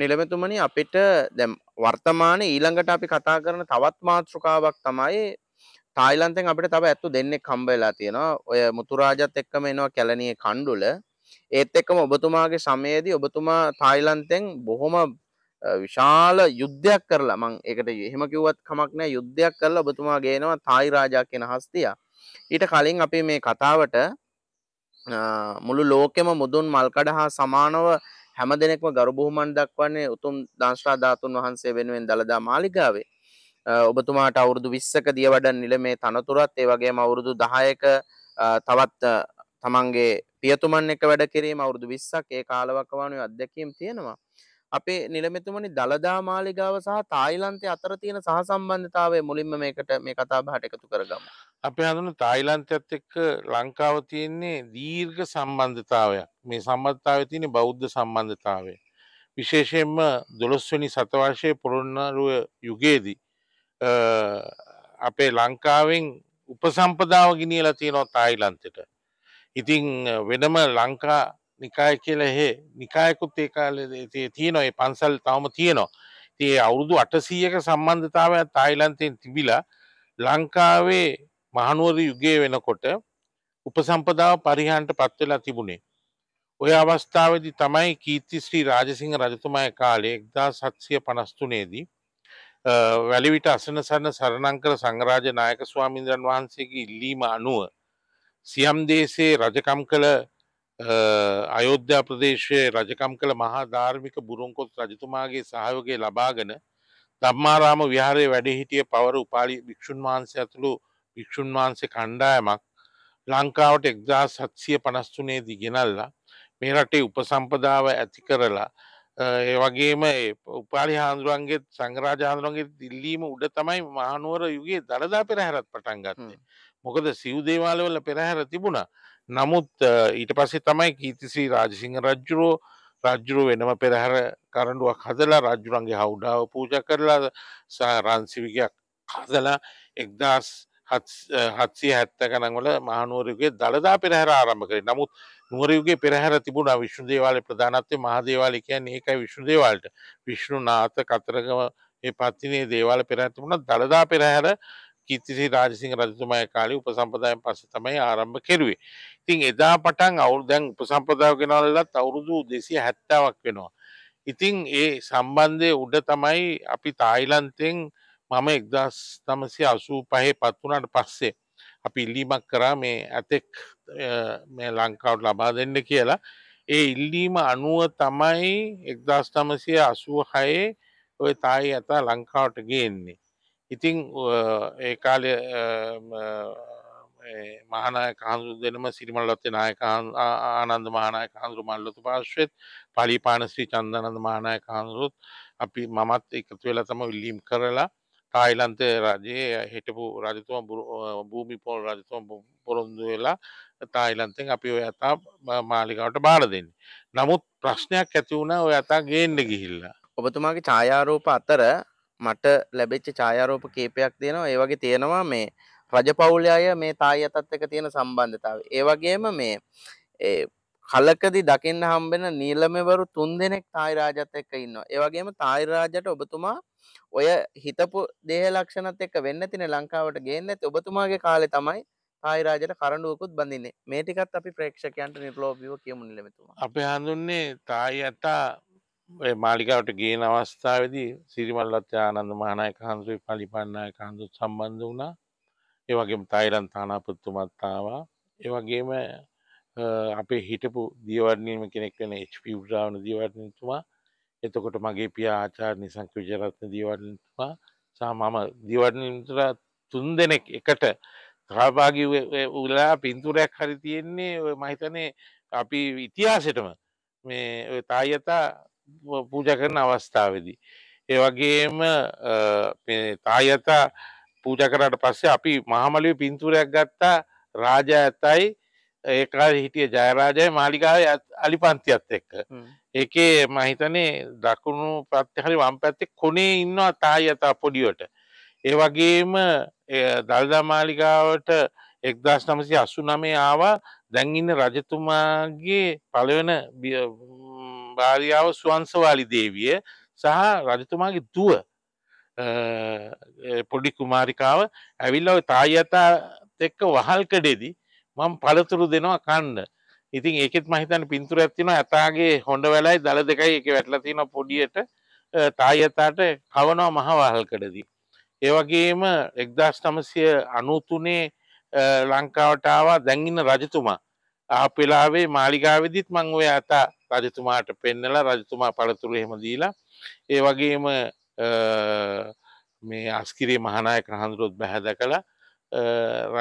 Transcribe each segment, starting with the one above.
නිලමතුමනි අපිට දැම් වර්තමාන ඊළඟට අපි කතා කරන තවත් මාතෘකාවක් තමයි තායිලන්තෙන් අපිට තව ඇත්තු දෙන්නෙක් කම්බවෙලා තියෙනවා ඔය මුතුරාජත් එක්කම එනවා කැලනිය කණ්ඩුල ඒත් එක්කම ඔබතුමාගේ සමයේදී ඔබතුමා තායිලන්තෙන් බොහොම විශාල යුද්ධයක් කරලා මං ඒකට එහෙම කිව්වත් කමක් නෑ යුද්ධයක් කරලා ඔබතුමා ගේනවා තායි රාජා කියන හස්තිය. ඊට කලින් අපි මේ කතාවට මුළු ලෝකෙම මුදුන් මල්කඩ හා සමානව හැම දෙනෙක්ම ගරු බුහුමන් දක්වන්නේ උතුම් දංශලා ධාතුන් වහන්සේ වෙනුවෙන් දළදා මාලිගාවේ ඔබතුමාට අවුරුදු 20ක දියවඩ නිලමේ තනතුරත් ඒ වගේම අවුරුදු 10ක තවත් තමන්ගේ පියතුමන් එක්ක වැඩ කිරීම අවුරුදු 20ක් ඒ කාලවකවානුවේ අත්දැකීම් තියෙනවා අපේ නිලමෙතුමනි දළදා මාලිගාව සහ තායිලන්තය අතර තියෙන සහසම්බන්ධතාවය මුලින්ම මේකට මේ කතා බහට එකතු කරගමු. අපේ හඳුන තායිලන්තයත් එක්ක ලංකාව තියෙන්නේ දීර්ඝ සම්බන්ධතාවයක්. මේ සම්බන්ධතාවය තියෙන්නේ බෞද්ධ සම්බන්ධතාවය. විශේෂයෙන්ම 12 වෙනි සතවර්ෂයේ පොළොන්නරුව යුගයේදී අපේ ලංකාවෙන් උපසම්පදාව ගිනියලා තියෙනවා තායිලන්තෙට. ඉතින් වෙනම ලංකා නිකාය කියලා එහේ නිකායකුත් ඒ කාලේ තියෙනවා ඒ පන්සල් තවම තියෙනවා. ඒ අවුරුදු අටසීයක සම්බන්ධතාවයක් තායිලන්තයෙන් තිබිලා ලංකාවේ මහනුවර යුගයේ වෙනකොට උපසම්පදාව පරිහන්ට පත්වෙලා තිබුණේ. ඔය අවස්ථාවදි තමයි කීර්තිශ්‍රී රාජසිංහ රජතුමය කාලේ එක්දා සත්සිය පනස්තුනේදී වැලිවිට අසනසන්න සරණංකර සංරාජ නායක ස්වාමින්දන් වහන්සේගේ ඉල්ලීම අනුව සියම් දේශයේ රජකම් කළ අයෝධ්‍යා ප්‍රදේශයේ රජකම් කළ මහා ධාර්මික බුරුන්කොත් රජතුමාගේ සහයෝගය ලබාගෙන ධම්මාරාම විහාරයේ වැඩහිටිය පවර උපාලි භික්‍ෂුන් වහන්සේ ඇතුළු භික්‍ෂුන් වහන්සේ කණ්ඩායමක් ලංකාවට එක්දා සත්සිය පනස්තුනේදී ගෙනල්ලා මේ රටේ උපසම්පදාව ඇති කරලා ඒ වගේම උපාලි හාන්දුරුවන්ගේ සංගරාජ හාන්දුරුවන්ගේ දිල්ලීම උඩ තමයි මහනුවර යුගේ දළදා පෙරහැරත් පටන් ගත්තේ මොකද සිව් දේවාලවල පෙරහැර තිබුණා නමුත් ඊට පස්සේ තමයි කීතිශ්‍රී රාජසිංහ රජ්ජුරෝ රජ්ජුරුව වෙනම පෙරහර කරඩුවක් හදලා රජුරන්ගේ හවුඩාව පූජ කරලා රන්සිවිකයක් හදලා එක්දස් හත්සේ හැත්ත කනංවල මහනුවරගේ දළදා පෙරහර ආරම්භ කරේ නමුත් නුවරයුගේ පෙරහර තිබුණ විශ්ු දේවාල ප්‍රධානත්වය මහදේවාලිකයන් ඒකයි විශ්ු දේවාලට විශ්ණු නාත කතරගම පත්තිනේ දේවාල පෙරහර තිබුණ දළදා පෙරහැර කීර්තිසිරි රාජසිංහ රජතුමා කාලේ උපසම්පදායෙන් පස්සේ තමයි ආරම්භ කෙරුවේ. ඉතින් එදා පටන් අවුරුදු දැන් උපසම්පදාව ගෙනල්ලත් අවුරුදු 270ක් වෙනවා. ඉතින් ඒ සම්බන්ධයේ උඩ තමයි අපි තායිලන්තෙන් මම 1985 පත් වුණාට පස්සේ අපි ඉල්ලීමක් කරා මේ ඇතෙක් මේ ලංකාවට ලබා දෙන්න කියලා. ඒ ඉල්ලීම අනුව තමයි 1986 ඔය තායි ඇතා ලංකාවට ගේන්නේ. ඉතිං ඒ කාලය මහනය කහඳු දෙනම සිරිමල්ලත්තේ නායක ආනන්ද මහනාය කහන්දුරු මල්ලතු පාශ්වත් පලිපානශ්‍රී චන්දනන්ද මහනාය කහන්දුරුත් අපි මමත් එකතු වෙලා තම ඉල්ලීම් කරලා තායිලන්තය රජයේ හිටපු රජතුම භූමිපෝල් රජතුම පොරොන්දු වෙලා තායිලන්තෙන් අපි ඔය ඇතා මාලිකාවට බාර දෙන්න. නමුත් ප්‍රශ්නයක් ඇති වුණ ඔය ඇතා ගේන්න ගිහිල්ලා. ඔබතුමාගේ ඡායාරූප අතර මට ලැබෙච්ච ඡායාරූප කීපයක් තියෙනවා. ඒ වගේ තියෙනවා මේ රජපෞලි අය මේ තායි අතත් එක්ක තියෙන සම්බන්ධතාවය. ඒ වගේම මේ කලකදී දකින්න හම්බෙන නීලමෙවරු තුන්දෙනෙක් තායි රාජත් එක්ක ඉන්නවා. ඒ වගේම තායි රාජට ඔබතුමා ඔය හිතපු දේහ ලක්ෂණත් එක්ක වෙන්න තියෙන ලංකාවට ගේන්න ඇති ඔබතුමාගේ කාලේ තමයි තායි රාජට කරඬුවකුත් බඳින්නේ. මේ ටිකත් අපි ප්‍රේක්ෂකයන්ට නිර්ලෝභීව කියමු නිලමෙතුමා. අපි හඳුන්නේ තායි අතා මාලිකාවට ගේන අවස්ථාවදී සිරිමල්ලත් ආනන්ද මහනායක හන්සුවේ පලිපන්නායක හන්සුත් සම්බන්ධ වුණා. ඒ වගේම තයිලන්ත තානාපතිතුමත් ආවා. ඒ වගේම අපේ හිටපු දියවඩනීම කෙනෙක් වෙන HP උද්‍රාවන දියවඩනතුමා. එතකොට මගේ පියා ආචාර්ය නිසංක විජයරත්න දියවඩනතුමා සහ මම දියවඩනතුමා තුන් දෙනෙක් එකට සහභාගී වෙලා පින්තූරයක් හරි තියෙන්නේ මම හිතන්නේ අපි ඉතිහාසෙටම මේ තායතා පූජ කරන අවස්ථාවදී. ඒ වගේම තායතා පූජ කරට පස්සේ අපි මහමලිව පින්තුරයක් ගත්තා රාජ ඇතයි ඒකාල හිටිය ජයරාජය මාලිකාව අලිපන්තියත් එක්ක. ඒකේ මහිතනේ දකුණු ප්‍රත්‍යහරි වම් පැත්තේ කොනේ ඉන්නවා තායතා පොඩියට. ඒ වගේම දල්දා මාලිකාවට එක්දස් නමසි අසු නමේ ආවා දැන්ඉන්න රජතුමාගේ පලවන භාරියාව ස්වන්සවාලි දේවිය සහ රජතුමාගේ දුව පොඩි කුමාරිකාව ඇවිල්ලව තායතා එක්ක වහල්කඩෙදී මං පළතුරු දෙනවා කණ්ඩ ඉතින් ඒකෙත් මහිතන් පින්තුර ඇතින ඇතාගේ හොඩ වෙලයි දළ දෙකයි එක වැටලතින පොඩියට තායතාට කවනවා මහ වහල්කඩදී. ඒවගේම එක්දස් නමසය අනුතුනේ ලංකාවටාව දැංගින්න රජතුමා ආපෙලාවේ මාලිගාවදිත් මං ඔය ඇතා රජතුමාට පෙන්නලා රජතුමා පළතුරු එහෙම දීලා ඒ වගේම මේ අස්කිරේ මහනායක හඳුරුත් බැහැද කළ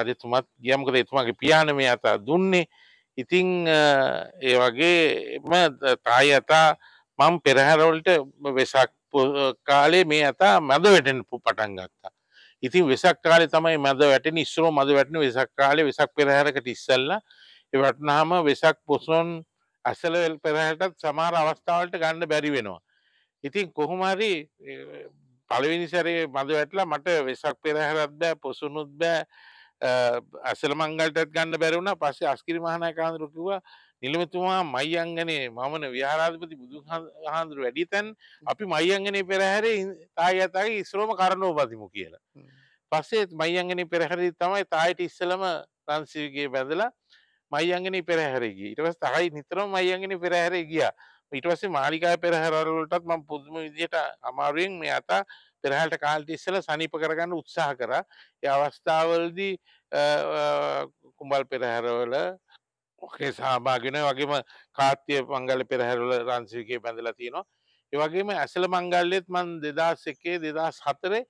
රජතුමත් ගියමකද එතුමාගේ පියාන මේ අතා දුන්නේ ඉතිං ඒ වගේම තායි ඇතා මං පෙරහැරවලට වෙසක් කාලේ මේ ඇතා මැද වැටෙන් පටන් ගත්තා ඉතින් වෙසක් කාලේ තමයි මැද වැටෙන ඉස්සරෝ මද වැටන වෙසක් කාලේ වෙසක් පෙරහැරකට ඉස්සල්ලා වටනාම වෙසක් පොසොන් ඇසල පෙරහටත් සමාර අවස්ථාවලට ගණ්ඩ බැරි වෙනවා. ඉතින් කොහොමරි පලවිනිසරේ මද වැටලා මට වෙසක් පෙරහරත් බෑ පොසුනුත් බෑ ඇසල මංගල්ටත් ගන්න බැරවුණ පස්සේ අස්කිරි මහනා කාන්දරුකිව නිලමතුමා මයියංගනේ මමන ව්‍යාරාධපති බුදු හාන්දුරු වැඩි තැන් අපි මයියංගනේ පෙරහැර තායි ඇතගේ ඉස්රෝම කරණෝ පතිමු කියලා. පස්සේත් මයියංගනේ පෙරහැරි තමයි තායට ඉස්සලම රන්සිවගේ බැඳලා මයියංගනි පෙරහැරගී ඉටවස් තහයි නිතරම මයියංගනි පෙරහැරේ ගිය ඉටවස්සේ මාලිකා පෙරහැරවලටත් මම පුදුම විදියට අමාරුවෙන් මේ අතා පෙරහල්ට කාල්ට ඉස්සල සනිප කරගන්න උත්සාහ කර ඒ අවස්ථාවල්දී කුඹල් පෙරහැරවල ඔකේ සහභාගෙන වගේම කාත්‍යය පංගල පෙරහැරවල රන්සිකය පැඳලා තියෙනවා ඒවගේම ඇසල මංගල්ලෙත් මන් දෙදස් එකේ දෙදස් හතරේ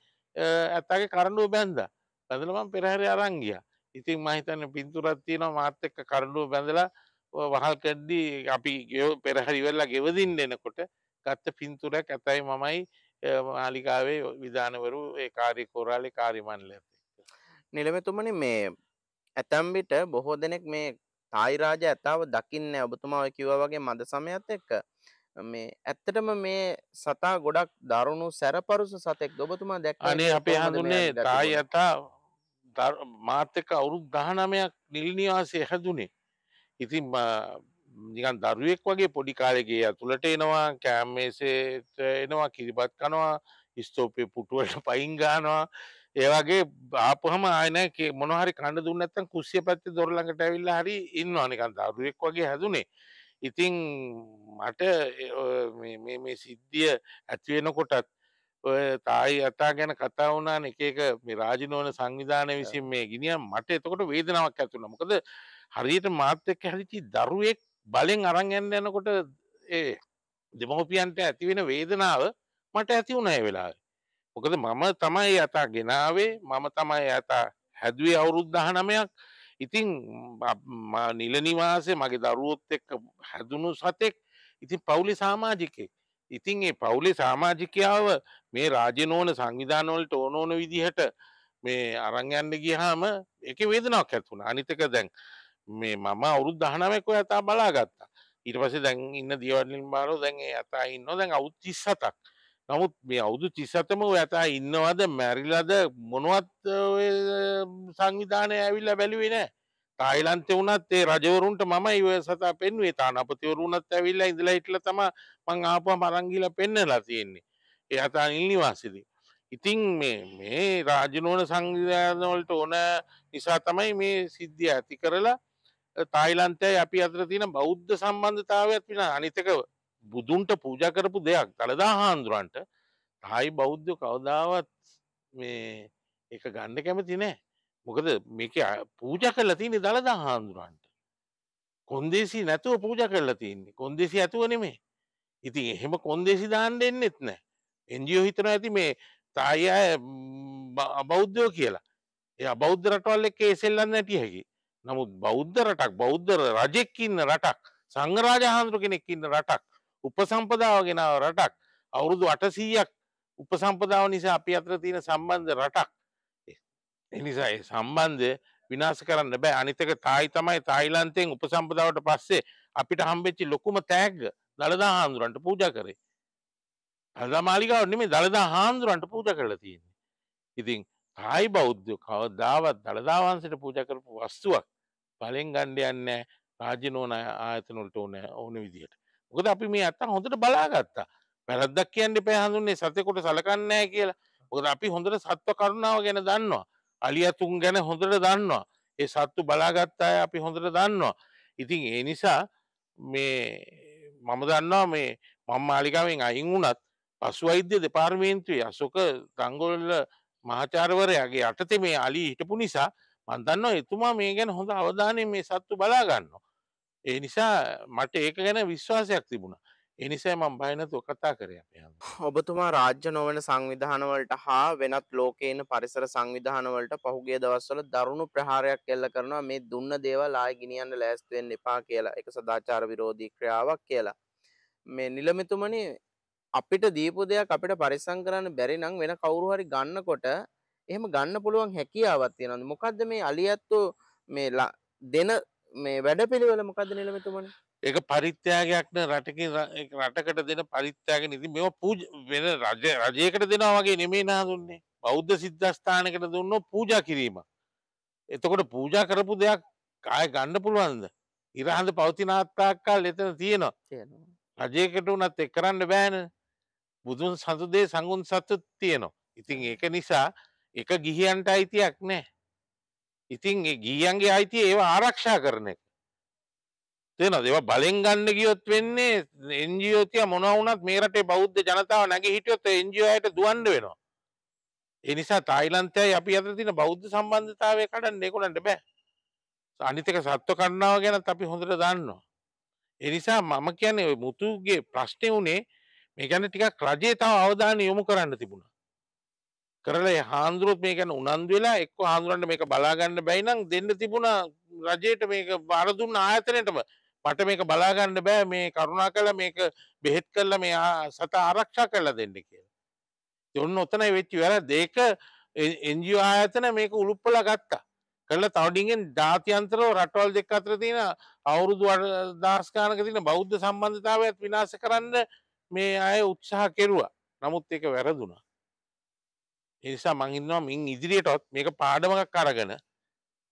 ඇත්තගේ කරඩුව බැන්ද පැදලමන් පෙරහැර අරංගියා ඉතින් මම හිතන්නේ පින්තූරක් තියෙනවා මාත් එක්ක කරඬුව බැඳලා වහල් කැඩ්ඩි අපි පෙරහැරි වෙලා ගෙවදින්න එනකොට ගත්ත පින්තූරයක් ඇතයි මමයි මාලිකාවේ විධානවරු ඒ කාර්ය කෝරාලේ කාර්ය මණ්ඩලයත් නිලමෙතුමනි මේ ඇතම් විට බොහෝ දෙනෙක් මේ තායි රාජ ඇතාව දකින්නේ ඔබතුමා ඔය කිව්වා වගේ මද සමයත් එක්ක මේ ඇත්තටම මේ සතා ගොඩක් දරුණු සැරපරුස සතෙක් ඔබතුමා දැක්කා අනේ අපේ හඳුනේ තායි ඇතා මාර්තක අවුරුදු දහනමයක් නිල්නිවාසේ හැදුනේ ඉතින් නිකන් දරුවෙක් වගේ පොඩි කාලෙගේ ඇතුළට එනවා කෑම්මේසේට එනවා කිරිබත් කනවා ස්තෝපය පුටුවට පයිංගානවා ඒවගේ ආපහම ආයන මොනහරි කණඩ දුන්නත්තන් කුස්සිය පැත්ති දොරලඟට ඇවිල්ල හරි ඉන්නවා නිකන් දරුවෙක් වගේ හැදුනේ ඉතින් මට මේ සිද්ධිය ඇතිවෙනකොටත් ඔය තායි අතා ගැන කතා වුණා එක එක මේ රාජිනෝන සංවිධානය විසින් මේ ගිනියම් මට එතකොට වේදනාවක් ඇතුළ මොකද හරියට මාත් එක්ක හැදිච්චි දරුවෙක් බලෙන් අරන් යන්න යනකොට ඒ දෙමව්පියන්ට ඇති වෙන වේදනාව මට ඇති වුණා ඒ වෙලාවේ. මොකද මම තමයි යතා ගෙනාවේ මම තමයි යතා හැදුවේ අවුරුදු 19ක්. ඉතින් නිල නිවාසේ මගේ දරුවොත් එක්ක හැදුණු සතෙක් ඉතින් පවුලේ සමාජිකයෙක්. ඉතින් ඒ පවුලේ සාමාජිකයාව මේ රාජනෝන සංවිධානවලට ඕනෝන විදිහට මේ අරංයන්න ගියහාම එක වේදනාවක් ඇත්වුණ අනිතක දැන් මේ මම අවුරුද් දහනමෙක ඇතා බලාගත්තා ඉට පස දැන් ඉන්න දියවලින් බාරෝ දැන් ඇතා ඉන්න දැන් අවුත් තිස්සතක් නමුත් මේ අවුදු තිස්සතම ඇතා ඉන්නවද මැරිලද මොනුවත් සංවිධානය ඇවිල්ල බැලිවෙනෑ තායිලන්තය වුණත් ඒ රජවරුන්ට මම ඉව සතා පෙන්වේ තානපතිවරුණත් ඇවිල්ලා ඉඳලා හිටල තම මං ආපුව මරංගිල පෙන්නලා තියෙන්නේ ඒ අතා ඉල්නිවාසිදී. ඉතිං මේ රාජනුවන සංවිධානවලට ඕන නිසා තමයි මේ සිද්ධිය ඇති කරලා තායිලන්තය අපි අතර තියෙන බෞද්ධ සම්බන්ධතාවත් වෙන අනිතකව බුදුන්ට පූජ කරපු දෙයක් තලදා හාන්දුරන්ට තායි බෞද්ධ කවදාවත් මේ එක ගණ්ඩ කැමති නෑ මොකද මේක පූජ කරලා තියන්නේ දළදා හාමුදුරන්ට කොන්දේසි නැතුව පූජ කරලා තියන්නේ කොන්දෙසි ඇතුව නෙමේ ඉතින් එහෙම කොන්දෙසි දාන්න එන්නෙත් නෑ එන්ජියෝ හිතන ඇති මේ තායි අය අබෞද්ධයෝ කියලා එය බෞද්ධ රටවල් එක්ක එසෙල්ලන්න ඇති හැකි නමුත් බෞද්ධ රටක් බෞද්ධ රජෙක්කින්න රටක් සංගරාජහාන්දුර කෙනෙක්කින්න රටක් උපසම්පදාව ගෙනාව රටක් අවුරුදු අටසීයක් උපසම්පදාව නිසා අපි අතර තියෙන සම්බන්ධ රටක් එනිසා සම්බන්ධය විනාස කරන්න බෑ අනිතක තායි තමයි තායිලන්තයෙන් උපසම්පදාවට පස්සේ අපිට හම්බෙච්චි ලොකුම තෑග්ග දළදා හාමුදුරන්ට පූජ කරේ. දළදා මාලිකාවට නෙමේ දළදා හාමුදුරන්ට පූජ කරලා තියෙන්නේ. ඉතින් තායි බෞද්ධ කවදාවත් දළදා වහන්සේට පූජ කරපු වස්තුවක් පලෙන් ගන්න යන්නේ රාජිනෝන ආයතන වලට ඕනේ ඕන විදිහට. මොකද අපි මේ අත්ත හොඳට බලාගත්තා. වැරද්දක් කියන්නේ පෑ හඳුන්නේ සතෙකුට සලකන්නේ නැහැ කියලා. මොකද අපි හොඳට සත්ව කරුණාව ගැන දන්නවා. අලියතුන් ගැන හොඳට දන්නවා ඒ සත්තු බලාගත්තාය අපි හොඳට දන්නවා ඉතින් ඒ නිසා මේ මම දන්නවා මේ මං මාලිකාවෙන් අයින් වුණත් පසු අෛද්‍ය දෙපාර්මේන්තුවේ අසොක දංගොල්ල මහචාරවරයාගේ යටතේ මේ අලි හිටපු නිසා මන්දන්නවා එතුමා මේ ගැන හොඳ අවධානය මේ සත්තු බලාගන්නවා ඒ නිසා මට ඒක ගැන විශ්වාසයක් තිබුණා එනිසා මම බය නැතුව කතා කරේ අපි හැමෝම. ඔබතුමා රාජ්‍ය නොවන සංවිධානවලට හා වෙනත් ලෝකේන පරිසර සංවිධානවලට පහුගිය දවස්වල දරුණු ප්‍රහාරයක් එල්ල කරනවා මේ දුන්න දේවල් ආයෙ ගෙනියන්න ලෑස්ති වෙන්න එපා කියලා. ඒක සදාචාර විරෝධී ක්‍රියාවක් කියලා. මේ නිලමෙතුමනි අපිට දීපු දෙයක් අපිට පරිස්සම් කරන්න බැරි නම් වෙන කවුරු හරි ගන්නකොට එහෙම ගන්න පුළුවන් හැකියාවක් තියෙනවා. මොකද්ද මේ අලියැත්තෝ මේ දෙන මේ වැඩපිළිවෙල මොකද්ද නිලමෙතුමනි? ඒක පරිත්‍යාගයක්න රටකින් රටකට දෙන පරිත්‍යාග නිති මෙ පූජ වෙන රජ රජයකට දෙනවාගේ නෙමේ නා දුන්නේ බෞද්ධ සිද්ධස්ථානකට දුන්න පූජා කිරීම. එතකොට පූජා කරපු දෙයක් කාය ගණ්ඩ පුළුවන්ද. ඉරහඳ පවතිනාත්තාක්කාල් එතන තියෙනවා රජයකට වනත් එක් කරන්න බෑන බුදුන් සඳුදේ සඟුන් සත්තු තියෙනවා. ඉතින් ඒක නිසා එක ගිහියන්ට අයිතියක් නෑ. ඉතින් ගීයන්ගේ අයිතිය ඒවා ආරක්ෂා කරන එක. තියෙන දෙව බලෙන් ගන්න ගියොත් වෙන්නේ එන්ජියෝතිය මොනවුනත් මේරටේ බෞද්ධ ජනතාව නැග හිටියොත් එන්ජියෝයට දුවන්ඩ වෙනවා. එනිසා තායිලන්තයයි අපි අත තින බෞද්ධ සම්බන්ධතාවය කඩන්න නෙකුලන්ට බෑ අනිතක සත්ව කන්නාව ගැනත් අපි හොඳට දන්නවා. එනිසා මම කියන්නේ ඔය මුතුගේ ප්‍රශ්නය වුණේ මේ ගැන ටිකක් රජේ තව අවධානය යොමු කරන්න තිබුණා. කරලා හාන්දුරුවත් මේ ගැන උනන්දු වෙලා එක්ක හාන්දුරන්ට මේක බලාගන්න බැයි නම් දෙන්න තිබුණා රජයට මේක බාර දුන්න ආයතනයටම මට මේක බලාගන්න බෑ මේ කරුණා කළ මේක බෙහෙත් කරලා මේ සත ආරක්ෂා කරලා දෙන්න කියලා. ඔන්න ඔතනයි වෙච්චි වැරද්ද. ඒක එන්ජිஓ ආයතන මේක උලුප්පලා ගත්තා. කරලා තවඩින්ගෙන් ජාත්‍යන්තරව රටවල් දෙක අතර තියෙන අවුරුදු 1000 ගානක තියෙන බෞද්ධ සම්බන්ධතාවයත් විනාශ කරන්න මේ අය උත්සාහ කෙරුවා. නමුත් ඒක වැරදුනා. ඒ නිසා මං ඉන්නවා මින් ඉදිරියටත් මේක පාඩමක් අරගෙන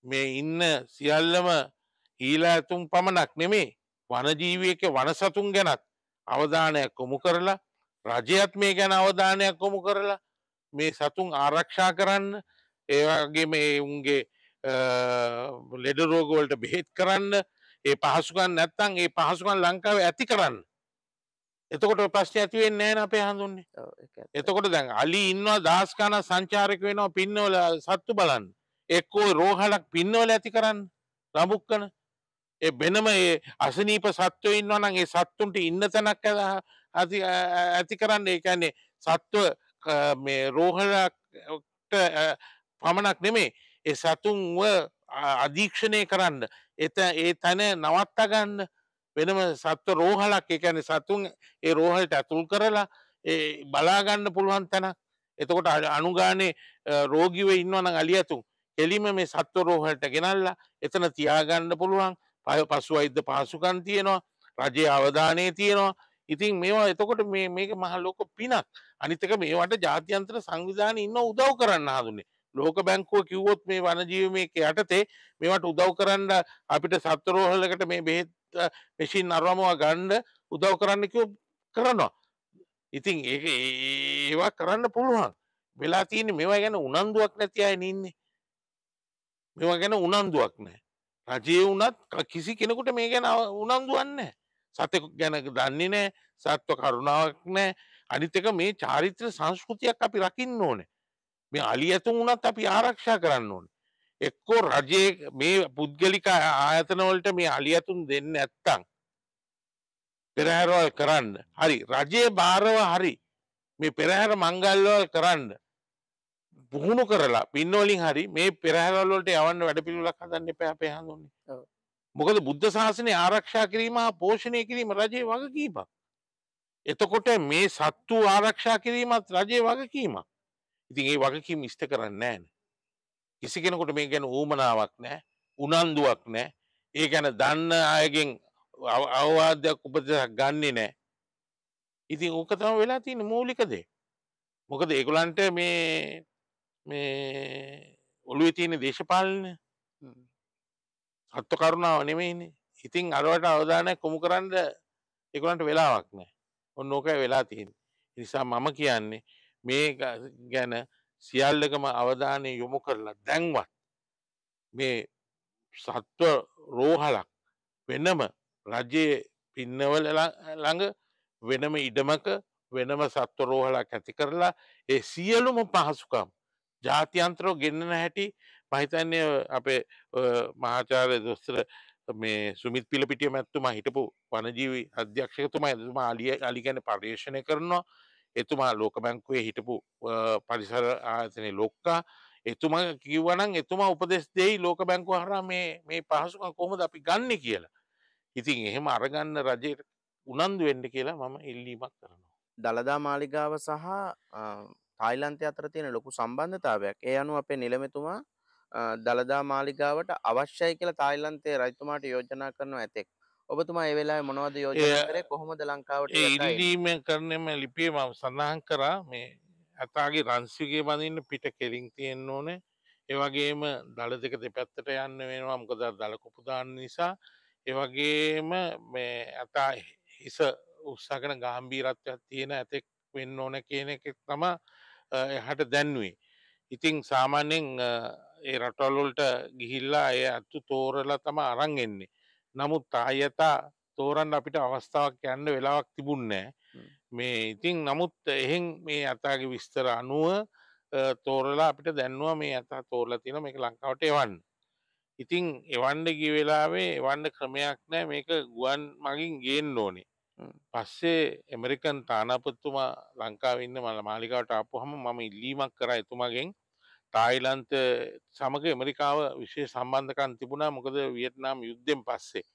මේ ඉන්න සියල්ලම හීලා ඇතුම් පමණක් නෙමේ වනජීවයක වනසතුන් ගැනත් අවධානයක් කොමු කරලා රජයත් මේ ගැන අවධානයක් කොමු කරලා මේ සතුන් ආරක්ෂා කරන්න ඒවාගේ මේ උන්ගේ ලෙඩරෝගවලට බෙහෙත් කරන්න ඒ පහසුකන් නැත්තං ඒ පහසුකන් ලංකාව ඇති කරන්න එතකොට ප්‍රශ්න ඇතිවෙන් නෑන අපේ හඳුන්නේ එතකොට දැන් අලි ඉන්නවා දස්කාන සංචාරක වෙනවා පින්නවල සත්තු බලන්න එක්කෝ රෝහලක් පින්නවල ඇති කරන්න රබුක්කන ඒ වෙනම ඒ අසනීප සත්වය ඉන්නවා නම් ඒ සත්තුන්ට ඉන්න තැනක් ඇති කරන්න ඒකන්නේ සත්ව මේ රෝහලට පමණක් නෙමේ ඒ සතුන්ව අධීක්ෂණය කරන්න එත ඒ තැන නවත්තගන්න වෙනම සත්ව රෝහලක් එකන සතුන් ඒ රෝහලට ඇතුල් කරලා බලාගන්න පුළුවන් තැනක් එතකොට අනුගානේ රෝගිව ඉන්නවන අලියතුන් එලිම මේ සත්ව රෝහලට ගෙනල්ලා එතන තියාගන්න පුළුවන් පය පසු අයිද පහසුකන් තියෙනවා රජය අවධානය තියෙනවා ඉතින් මේවා එතකොට මේක මහල්ලෝක පිනක් අනිතක මේවට ජාතියන්ත්‍ර සංවිධාන ඉන්න උදව් කරන්න හදුන්නේ ලෝක බැංකුව කිව්වොත් මේ වනජීවමයක යටතේ මේවට උදව් කරන්න අපිට සත්තරෝහලකට මේ බෙහෙත් මෙසින් අරවමවා ගණ්ඩ උදව් කරන්න කිව කරනවා ඉතින් ඒ ඒවා කරන්න පුළුවන් වෙලා තියෙන මෙවා ගැන උනන්දුවක් නැති අය ඉන්නේ මෙවා ගැන උනන්දුවක් නෑ රජය වනත් කිසි කෙනෙකුට මේ ගැන උනන්දුවන්න සතෙකු ගැන දන්නේ නෑ සත්ව කරුණාවක් නෑ අනිතක මේ චාරිත්‍ර සංස්කෘතියක් අපි රකින්න ඕන මේ අලි ඇතු වනත් අපි ආරක්ෂා කරන්න ඕන එක්කෝ රජය මේ පුද්ගලික ආයතනවලට මේ අලි ඇතුන් දෙන්න ඇත්තං පෙරහැරවල් කරන්න හරි රජය භාරව හරි මේ පෙරහැර මංගල්වල් කරන්න පුහුණු කරලා පින්නෝලින් හරි මේ පෙරහැරවලට යවන්න වැඩපිළිවෙලක් හදන්න එපා අපේ හඳුන්නේ. මොකද බුද්ධ ශාසනය ආරක්ෂා කිරීම හා පෝෂණය කිරීම රජයේ වගකීමක්. එතකොට මේ සත්තු ආරක්ෂා කිරීමත් රජයේ වගකීමක්. ඉතින් ඒ වගකීම ඉෂ්ට කරන්නේ නැහැ. කිසි කෙනෙකුට මේ ගැන ඌමනාවක් නැහැ. උනන්දුවක් නැහැ. ඒ ගැන දන්න අයගෙන් අවවාදයක් උපදෙසක් ගන්නෙ නැහැ. ඉතින් ඕක තමයි වෙලා තියෙන්නේ මූලික දේ. මොකද ඒගොල්ලන්ට මේ මේ ඔළුව තියෙන දේශපාලන සත්ව කරුණාව නෙමෙයිනේ ඉතින් අරවට අවධානය කොමු කරන්න එකුලන්ට වෙලාවක් නෑ ඔන්න ඕක වෙලා තියෙන් නිසා මම කියන්නේ මේ ගැන සියල්ලකම අවධානය යොමු කරලා දැන්වත් මේ සත්ව රෝහලක් වෙනම රජයේ පින්නවල ළඟ වෙනම ඉඩමක වෙනම සත්ව රෝහලක් ඇති කරලා ඒ සියලුම පහසුකම් ජාතියන්ත්‍රෝ ගෙන්න්නන හැටි මහිතන්නේ අපේ මහාචාරය දොස්තර මේ සුමිත් පිලපිටිය මැත්තුම හිටපු වනජීවි අධ්‍යක්ෂකතුමා ඇතුමා අලිය අලිගැන පර්යේෂණය කරනවා එතුමා ලෝක බැංකුවේ හිටපු පරිසර ආතනය ලොක්කා එතුමා කිව්වනන් එතුමා උපදෙස් දෙයි ලෝක බැංකු හර මේ පහසුකම් කොහොමද අපි ගන්න කියලා ඉතින් එහෙම අරගන්න රජයට උනන්දු වෙන්න කියලා මම ඉල්ලීමක් කරනවා. දළදා මාලිගාව සහ තායිලන්තය අතර තියෙන ලොකු සම්බන්ධතාවයක්. ඒ අනුව අපේ නිලමෙතුමා දළදා මාලිගාවට අවශ්‍යයි කියලා තායිලන්තයේ රජතුමාට යෝජනා කරනවා ඇතෙක්. ඔබතුමා ඒ වෙලාවේ මොනවද යෝජනා කරේ? කොහොමද ලංකාවට ඒ ඉල්ලීමෙන් කරන්නම ලිපිය මම සඳහන් කරා මේ ඇතාගේ රන්සිගේ බඳින්න පිට කෙලින් තියෙන්න ඕනේ. ඒ වගේම දළ දෙක දෙපැත්තට යන්න වෙනවා මොකද දළ කුපු දාන්න නිසා. ඒ වගේම මේ ඇතා හිස උත්සාහන ගාම්භීරත්වයක් තියෙන ඇතෙක් වෙන්න ඕන කියන එක තමයි එහට දැන්වේ. ඉතිං සාමාන්‍යෙන් ඒ රටවල්ලොල්ට ගිහිල්ලා ඇය ඇත්තු තෝරලා තම අරං එන්නේ. නමුත් අයතා තෝරන් අපිට අවස්ථාවක් යන්න වෙලාවක් තිබුන්නෑ. මේ ඉතිං නමුත් එහෙන් මේ අතාගේ විස්තර අනුව තෝරලා අපිට දැන්නවා මේ අතා තෝරලා තින මේ ලංකාවට එවන්න. ඉතිං එවන්ඩ ගිවෙලාවේ එවන්න ක්‍රමයක් නෑ මේක ගුවන් මගින් ගේන්න ඕනේ. පස්සේ එමරිකන් තානාපත්තුමා ලංකාවන්න මල මාලිකාවට ආපුහම මම ඉල්ලීමක් කර එතුමගෙන් තායිලන්ත සමග එමරිකාව විශෂය සම්බන්ධකන් තිබුණා මොකද වියට්නාම් යුද්ධෙන් පස්සේ.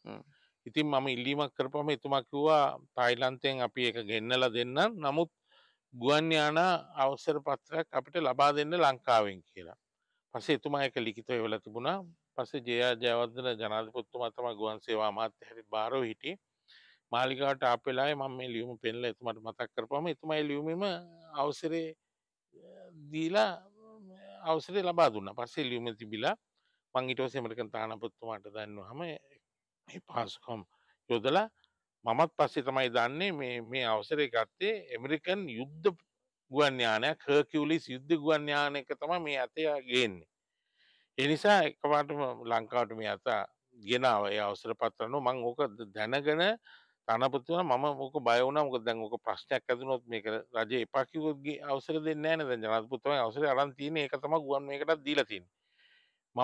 ඉතින් මම ඉල්ලීමක් කරපම එතුමකිවවා තායිලන්තයෙන් අපි එක ගෙන්නල දෙන්න නමුත් ගුවන්්‍යාන අවසර පත්‍රයක් අපිට ලබා දෙන්න ලංකාවෙන් කියලා. පසේ එතුමා එක ලිකිත වෙල තිබුණා පස ජයා ජයවදන ජනාධපොත්තුමා තම ගුවන් සේවා මාත්‍ය හැරි බාරෝ හිටිය මාලිකාවට අපෙලායි මම මේ ලියුම පෙන්ල එතුමට මතක් කරපම එතුමයි ලියුමම අවසරේ දීලා අවසරේ ලබා දුන්න පස්සේ ලියුම තිබිලා මංගිටෝසමටකන් තානපොත්තුමාට දන්න හම පාසුකම් යොදලා මමත් පස්සේ තමයි දන්නේ මේ මේ අවසරය ගත්තේ ඇමරිකන් යුද්ධ ගුවන්්‍යානයක් හකිවලිස් යුද්ධ ගුවන්්‍යානයක තම මේ අතයා ගේන්නේ. එනිසා එකපාටම ලංකාවට මේ අතා ගෙනාව අවසර පත්තරනු මං ඕක දැනගෙන තානාපතිතුමා මම ඕක බය වුණා මොකද දැන් ඕක ප්‍රශ්නයක් ඇතිවුනොත් මේක රජේ එපා කිව්වොත් අවසර දෙන්නේ නැහැ නේද දැන් ජනාධිපතිතුමා අවසරය අරන් තියෙන්නේ ඒක තමයි ගුවන් මේකටත් දීලා තියෙන්නේ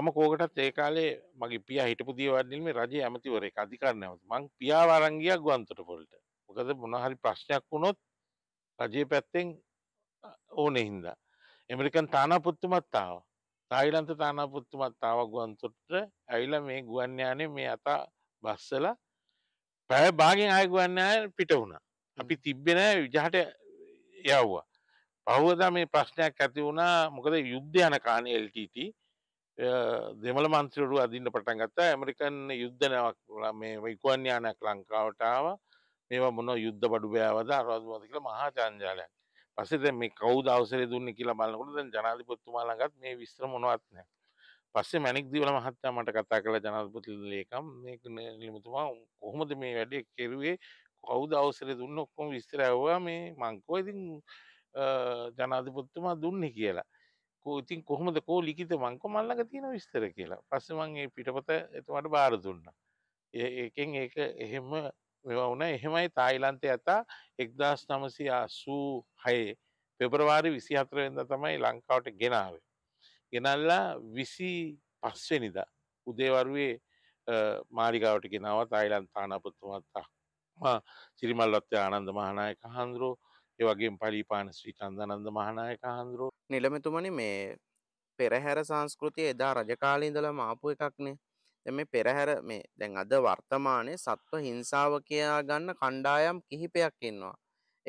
මම කෝකටත් ඒ කාලේ මගේ පියා හිටපු දියවඩින් මේ රජයේ ඇමතිවරයෙක් අධිකාරණ ඇමති මං පියාව අරන් ගියා ගුවන්තොට පොළට මොකද මොන හරි ප්‍රශ්නයක් වුණොත් රජයේ පැත්තෙන් ඕනේ හින්දා ඇමරිකන් තානාපතිතුමත් ආවා තායිලන්ත තානාපතිතුමත් ආවා ගුවන්තොටට ඇවිල්ලා මේ ගුවන් යානේ මේ අත බස්සලා පැය භාගෙන් අය ගුවන් යානය පිට වුණා. අපි තිබ්බේ නෑ විජහට යවුවා. පහුවදා මේ ප්‍රශ්නයක් ඇති වුණා මොකද යුද්ධ යන කාණේ LTT දෙමළ මන්ත්‍රීවරු අදින්න පටන් ගත්තා. ඇමරිකන් යුද්ධ නැවක් මේ ගුවන් යානයක් ලංකාවට ආවා. මේවා මොනවා යුද්ධ බඩු බෑවද අරවද මොකද කියලා මහා ජංජාලයක්. පස්සේ දැන් මේ කවුද අවසරය දුන්නේ කියලා බලනකොට දැන් ජනාධිපතිතුමා ළඟත් මේ විස්තර මොනවත් නැහැ. පස්සේ මැනික් දීවල මහත්තයා මට කතා කළ ජනාධපති ලේකම් ලිමතුමා කොහොමද මේ වැඩේ කෙරුවේ කවුද අවසර දුන්න ඔක්කොම විස්තර ඇවවා මේ මංකෝ ඉතින් ජනාධපොත්තුමා දුන්නේ කියලා කෝතින් කොහොමද කෝ ලිකිත මංකො මල්ලක තියෙන විස්තර කියලා පස්සමන්ගේ පිටපත එතුමට බාර දුන්න ඒකෙන් ඒක එහෙම මෙවා වුණ එහෙමයි තායිලන්තය ඇතා එක්දස් නමසි අසූ හයේ පෙබරවාරි විසි අතරවෙද තමයි ලංකාවට ගෙනාවේ ගෙනල්ලා විසි පස්වෙනිද උදේවරුවේ මාරිකාවට ගෙනාව තයිලන් තානපතුමත්තා සිරිමල්ලත්ය ආනන්ද මහනායක හාන්දුරෝ ඒවගේ පලිපාන ශ්‍රී චන්දනන්ද මහනායක හාන්දුරෝ නිලමතුමනි මේ පෙරහැර සංස්කෘතිය එදා රජකාලීඳලම ආපු එකක්නේ මේ පෙරහැර මේ දැන් අද වර්තමානය සත්ව හිංසාව කියයා ගන්න කණ්ඩායම් කිහිපයක් ඉන්නවා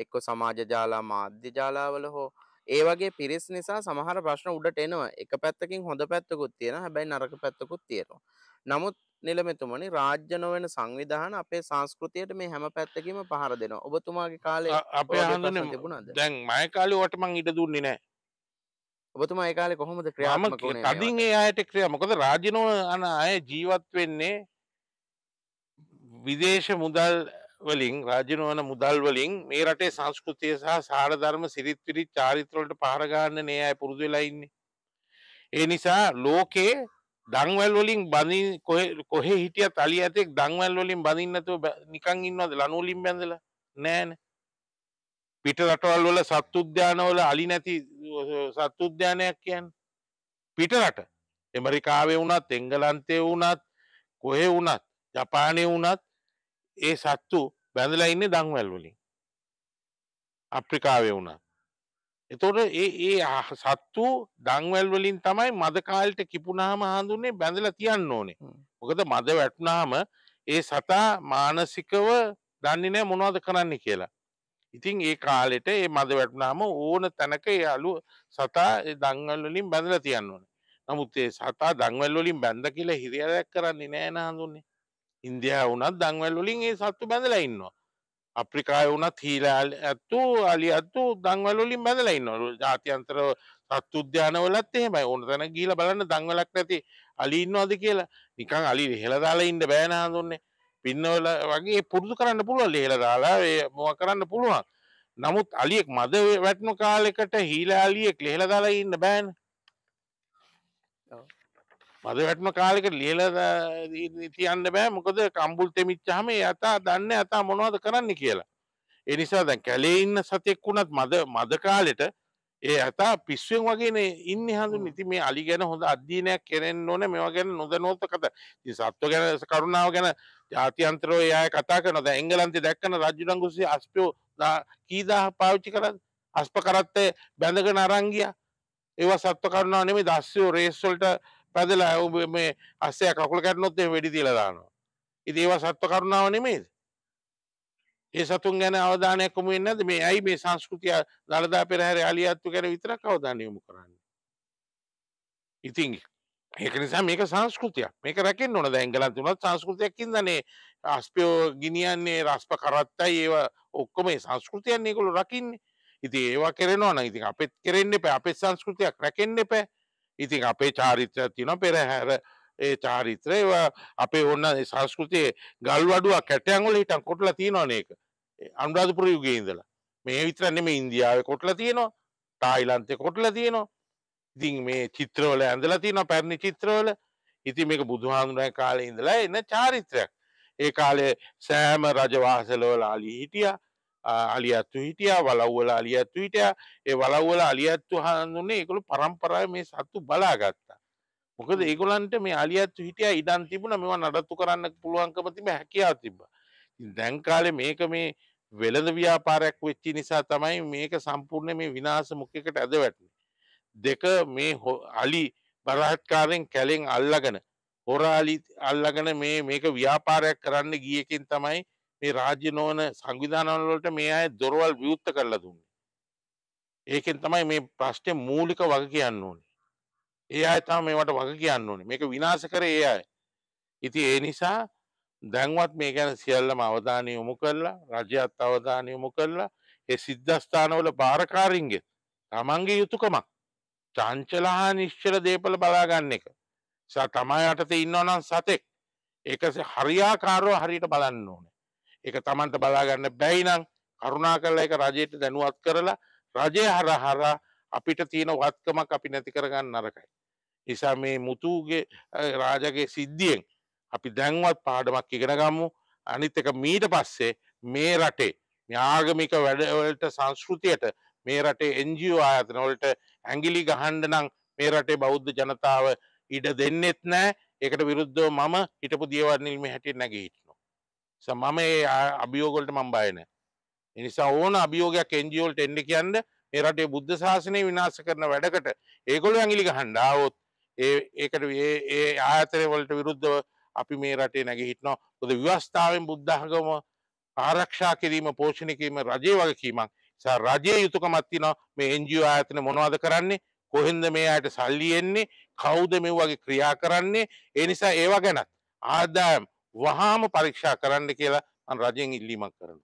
එක්ක සමාජ ජාලා මාධ්‍ය ජාලාවල හෝ ඒ වගේ පිරිස් නිසා සමහර ප්‍රශ්න උඩට එනවා. එක පැත්තකින් හොඳ පැත්තකුත් තියෙනවා. හැබැයි නරක පැත්තකුත් තියෙනවා. නමුත් නිලමෙතුමනි රාජ්‍ය නොවන සංවිධාන අපේ සංස්කෘතියට මේ හැම පැත්තකීම පහර දෙනවා. ඔබතුමාගේ කාලේ අපේ ආන්දෝලන තිබුණාද? දැන් මම කාලේ ඔකට මං ඉඩ දුන්නේ නැහැ. ඔබතුමා ඒ කාලේ කොහොමද ක්‍රියාත්මක වුණේ? තදින් ඒ අයට ක්‍රියා මොකද රාජ්‍ය නොවන අය ජීවත් වෙන්නේ විදේශ මුදල් වලින් රාජනුවන මුදල් වලින් මේ රටේ සංස්කෘතිය සහ සාරධර්ම සිරිත්විරි චාරිත්‍රවලට පහරගන්න නය අය පුරුදු වෙලාඉන්නේ. ඒ නිසා ලෝකයේ දංවැල් වලින් බඳ කොහෙ හිටිය තලි ඇතෙක් දංවැල් වලින් බඳන්නතු නිකං ඉන්නවද ලනුලින් බැඳල නෑන පිට රටවල් වල සත්තුද්‍යානවල අලි නැති සත්තුද්‍යානයක් කියන් පිට රට එමරිකාවේ වුණත් එංගලන්තය වුණත් කොහෙ වුණත් ජපානය වුණත් ඒ සත්තු බැඳලා ඉන්නේ දංවැල් වලින්. අප්‍රිකාවේ වුණා. එතකොට ඒ ඒ සත්තු දංවැල් වලින් තමයි මද කාලට කිපුණාම හඳුන්නේ බැඳලා තියන්න ඕනේ. මොකද මද වැටුණාම ඒ සතා මානසිකව දන්නේ නැහැ මොනවද කරන්න කියලා. ඉතින් ඒ කාලෙට ඒ මද වැටුණාම ඕන තැනක ඒ අලු සතා ඒ දංවැල් වලින් බැඳලා තියන්න ඕනේ. නමුත් ඒ සතා දංවැල් වලින් බැඳ කියලා හිරියරයක් කරන්නේ නැහැ නහඳුන්නේ. ඉන්දයා වනත් දංවැල් වලින් ඒ සත්තු බැඳලා ඉන්නවා අප්‍රිකාය වුණත් හීලෑල් ඇත්තු අලි අත්තු දංවලලින් බැඳලයින්න ජාතියන්තර සත්තු උද්‍යානවලත් එහෙමයි ඕන තැන ගීල බලන්න දංවලක් නැති අලිඉන්නවාද කියලා නිකං අලි හෙළදාලා ඉන්න බෑනහඳන්නේ පින්නවල වගේ පුරුදු කරන්න පුළුව ලෙහෙළදාලා මොව කරන්න පුළුවන් නමුත් අලියෙක් මද වැට්නු කාලෙකට හීලා අලියෙක් ලෙහෙළදාලා ඉන්න බෑන මදවැටම කාලෙක ලියල තියන්න බෑ මොකද කම්බුල් තෙමිච්චහම ඇතා දන්න ඇතා මොනවද කරන්න කියලා. එනිසා දැන් කැලේ ඉන්න සතෙක් වුණත් මද මද කාලෙට ඒ ඇතා පිස්සුවෙන් වගේන ඉන්න හඳු නිති මේ අලි ගැන හොඳ අධ්‍යීනයක් කෙරෙන් ඕන මෙවා ගැන නොද නෝත කත සත්ව ගැන කරුණාව ගැන ජාතියන්ත්‍රෝ යාය කතා කරනද එංගලන්තේ දැක්කන රජුරංගුසේ අස්පියෝ කීදාහ පාවිච්චි කරත් අස්ප කරත්තේ බැඳගෙන අරංගියා ඒවා සත්ව කරුණාව නෙමේ දස්යෝ රේස්වලට පැදලා ඇව මේ අස්සය කකුල කැටනොත් එ වැඩි තිල දානවා. ඉති ඒවා සත්ව කරුණාව නෙමේද. ඒ සතුන් ගැන අවධානයක් කොම වෙන්නද මේ ඇයි මේ සංස්කෘතිය දළදා පෙරහැර අලියත්තු ගැන විතරක් අවධානයමු කරන්න. ඉතින් ඒක නිසා මේක සංස්කෘතියක් මේක රැකෙන් නොන දැංගලත් වනත් සංස්කෘතියක්කින් දනේ අස්පයෝ ගිනියන්නේ රස්ප කරත්තයි ඒවා ඔක්කොම සංස්කෘතියන්නේ කොළු රකින්නේ ඉති ඒවා කරෙනවා නඉතින් අපත් කරෙන්න්න පැ අපේ සංස්කෘතියක් රැකෙන්න්න පැ ඉතින් අපේ චාරිත්‍රයක් තියෙනවා පෙරහැර ඒ චාරිත්‍රය අපේ ඔන්න සංස්කෘතියේ ගල් වඩුවක් කැටයන්වල හිටන් කොටලා තියෙනවනේ ඒක. අනුරාධපුර යුගයේ ඉඳලා. මේ විතර නෙමෙයි ඉන්දියාවේ කොටලා තියෙනවා. තායිලන්තේ කොටලා තියෙනවා. ඉතින් මේ චිත්‍රවල ඇඳලා තියෙනවා පැරණි චිත්‍රවල. ඉතින් මේක බුදුහාඳුනන කාලේ ඉඳලා එන චාරිත්‍රයක්. ඒ කාලේ සෑම රජවාසලවල අලි හිටියා. අලියත්තු හිටිය වලව්වල අලියත්තු හිටිය ඒ වලව්වල අලියත්තු හඳුන්නේ එකළු පරම්පරාව මේ සත්තු බලාගත්තා. මොකද ඒගොලන්ට මේ අලියත්තු හිටිය ඉඩන් තිබුණ මෙවා නඩත්තු කරන්න පුළුවන්කම තිබ හැකියා තිබ්බ. දැන්කාලෙ මේක මේ වෙළඳ ව්‍යාපාරයක් වෙච්චි නිසා තමයි මේක සම්පූර්ණ මේ විනාස මුඛයකට ඇද වැටුනේ. දෙක මේ අලි බරහත්කාරයෙන් කැලෙන් අල්ලගෙන හොරාලි අල්ලගෙන මේ මේක ව්‍යාපාරයක් කරන්න ගියකින් තමයි මේ රාජ්‍ය නොවන සංවිධානවලට මේ අය දොරවල් විවෘත්ත කරලා දුන්නේ. ඒකෙන් තමයි මේ ප්‍රශ්නය මූලික වග කියන්න ඕනේ. ඒ අය තම මේවට වග කියන්න ඕනේ මේක විනාශ කර ඒ අය. ඉති ඒ නිසා දැන්වත් මේ ගැන සියල්ලම අවධානය යොමු කරලා රජයත් අවධානය යොමු කරලා ඒ සිද්ධස්ථානවල භාරකාරින්ගේ තමන්ගේ යුතුකමක් චංචලහා නිශ්චල දේපල බලාගන්න එක. සා තමයි අටත ඉන්නවනම් සතෙක් ඒකස හරියාකාරව හරියට බලන්න ඕනේ. එක තමන්ට බලාගන්න බැයිනං කරුණා කරලා එක රජයට දැනුවත් කරලා රජය හර හර අපිට තියෙන වත්කමක් අපි නැති කරගන්න නරකයි. නිසා මේ මුතුගේ රාජගේ සිද්ධියෙන් අපි දැන්වත් පාඩමක් ඉගෙන ගම්මු අනිත් එක මීට පස්සේ මේ රටේ ඥාගමික වැඩවලට සංස්කෘතියට මේ රටේ එන්ජෝ ආයතන වලට ඇඟිලි ගහන්ඩ නම් මේ රටේ බෞද්ධ ජනතාව ඉඩ දෙන්නෙත් නෑ එකට විරුද්ධව මම හිටපු දියවරනිල්ම හැටිය නැගීට. මම ඒ අභියෝගොලට මම් බයන එනිසා ඕන අභියෝගයක් එන්ජියෝල්ට එන්ඩ කියන්න මේ රටේ බුද්ධ ශාසනය විනාශ කරන වැඩකට ඒගොලු ඇඟිලි හණ්ඩාවොත් ඒ ඒකට ඒ ආතරය වලට විරුද්ධව අපි මේ රටේ නැග හිටනවා ොද ව්‍යවස්ථාවෙන් බුද්ධහගම ආරක්ෂා කිරීම පෝෂණකිරීම රජය වගකීමක් සා රජය යුතුකමත්තින මේ එන්ජියෝ ආයතන මොනවාද කරන්නේ කොහෙන්ද මේ අයට සල්ලි එන්නේ කවුද මේ වගේ ක්‍රියා කරන්නේ ඒ නිසා ඒවා ගැනත් ආදායම් වහාම පරීක්ෂා කරන්න කියලා රජයෙන් ඉල්ලීමක් කරන.